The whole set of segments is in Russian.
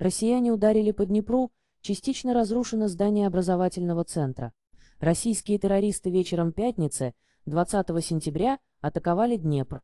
Россияне ударили по Днепру, частично разрушено здание образовательного центра. Российские террористы вечером пятницы, 20 сентября, атаковали Днепр.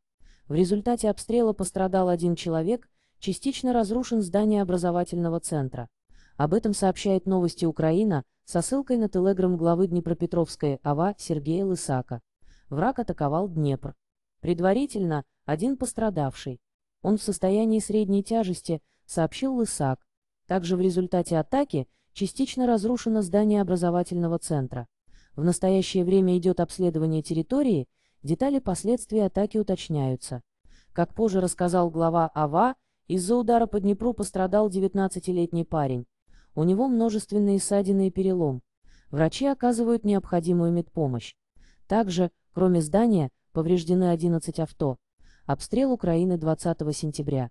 В результате обстрела пострадал один человек, частично разрушен здание образовательного центра. Об этом сообщает новости Украина со ссылкой на телеграм главы Днепропетровской АВА Сергея Лысака. Враг атаковал Днепр. Предварительно один пострадавший. Он в состоянии средней тяжести, сообщил Лысак. Также в результате атаки частично разрушено здание образовательного центра. В настоящее время идет обследование территории, детали последствий атаки уточняются. Как позже рассказал глава АВА, из-за удара по Днепру пострадал 19-летний парень. У него множественные ссадины и перелом. Врачи оказывают необходимую медпомощь. Также, кроме здания, повреждены 11 авто. Обстрел Украины 20 сентября.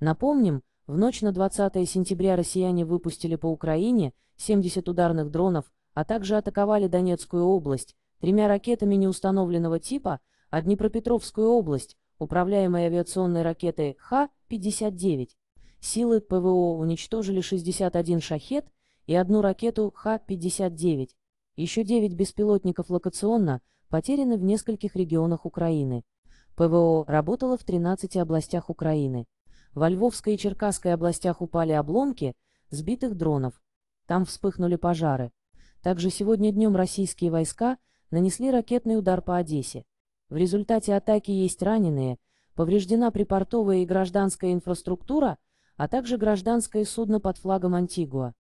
Напомним, в ночь на 20 сентября россияне выпустили по Украине 70 ударных дронов, а также атаковали Донецкую область тремя ракетами неустановленного типа, а Днепропетровскую область, управляемой авиационной ракетой Х-59. Силы ПВО уничтожили 61 шахет и одну ракету Х-59. Еще 9 беспилотников локационно потеряны в нескольких регионах Украины. ПВО работало в 13 областях Украины. Во Львовской и Черкасской областях упали обломки сбитых дронов. Там вспыхнули пожары. Также сегодня днем российские войска нанесли ракетный удар по Одессе. В результате атаки есть раненые, повреждена припортовая и гражданская инфраструктура, а также гражданское судно под флагом Антигуа.